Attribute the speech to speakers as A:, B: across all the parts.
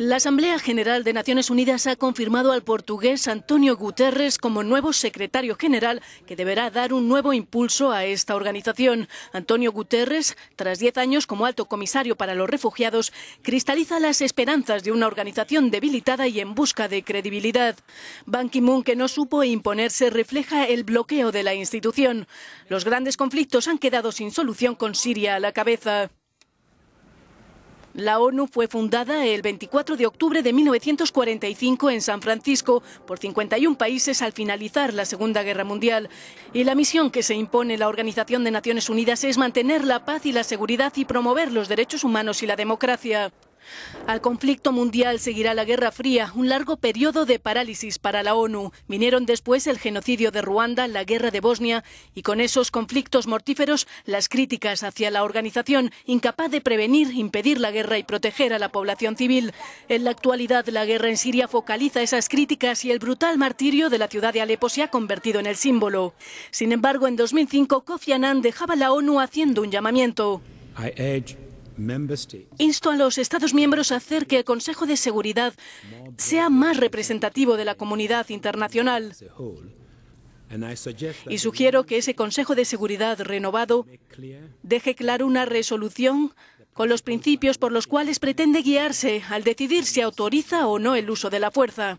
A: La Asamblea General de Naciones Unidas ha confirmado al portugués Antonio Guterres como nuevo secretario general que deberá dar un nuevo impulso a esta organización. Antonio Guterres, tras diez años como alto comisario para los refugiados, cristaliza las esperanzas de una organización debilitada y en busca de credibilidad. Ban Ki-moon, que no supo imponerse, refleja el bloqueo de la institución. Los grandes conflictos han quedado sin solución con Siria a la cabeza. La ONU fue fundada el 24 de octubre de 1945 en San Francisco por 51 países al finalizar la Segunda Guerra Mundial. Y la misión que se impone la Organización de Naciones Unidas es mantener la paz y la seguridad y promover los derechos humanos y la democracia. Al conflicto mundial seguirá la Guerra Fría, un largo periodo de parálisis para la ONU. Vinieron después el genocidio de Ruanda, la guerra de Bosnia y con esos conflictos mortíferos las críticas hacia la organización, incapaz de prevenir, impedir la guerra y proteger a la población civil. En la actualidad, la guerra en Siria focaliza esas críticas y el brutal martirio de la ciudad de Alepo se ha convertido en el símbolo. Sin embargo, en 2005, Kofi Annan dejaba la ONU haciendo un llamamiento. Insto a los Estados miembros a hacer que el Consejo de Seguridad sea más representativo de la comunidad internacional. Y sugiero que ese Consejo de Seguridad renovado deje claro una resolución con los principios por los cuales pretende guiarse al decidir si autoriza o no el uso de la fuerza.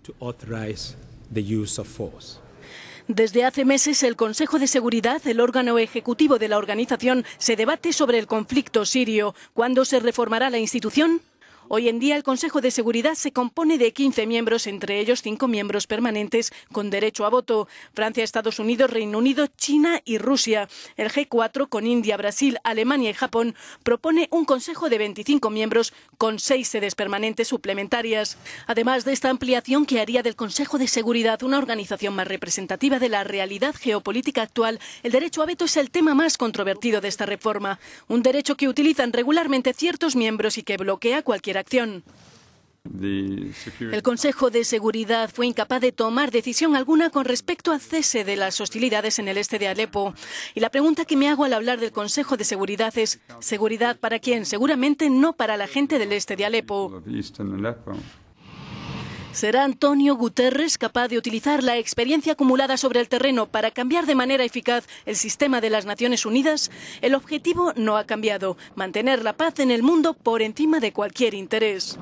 A: Desde hace meses el Consejo de Seguridad, el órgano ejecutivo de la organización, se debate sobre el conflicto sirio. ¿Cuándo se reformará la institución? Hoy en día el Consejo de Seguridad se compone de 15 miembros, entre ellos 5 miembros permanentes con derecho a voto. Francia, Estados Unidos, Reino Unido, China y Rusia. El G4 con India, Brasil, Alemania y Japón propone un Consejo de 25 miembros con 6 sedes permanentes suplementarias. Además de esta ampliación que haría del Consejo de Seguridad una organización más representativa de la realidad geopolítica actual, el derecho a veto es el tema más controvertido de esta reforma. Un derecho que utilizan regularmente ciertos miembros y que bloquea cualquier acción. El Consejo de Seguridad fue incapaz de tomar decisión alguna con respecto al cese de las hostilidades en el este de Alepo. Y la pregunta que me hago al hablar del Consejo de Seguridad es, ¿seguridad para quién? Seguramente no para la gente del este de Alepo. ¿Será Antonio Guterres capaz de utilizar la experiencia acumulada sobre el terreno para cambiar de manera eficaz el sistema de las Naciones Unidas? El objetivo no ha cambiado, mantener la paz en el mundo por encima de cualquier interés.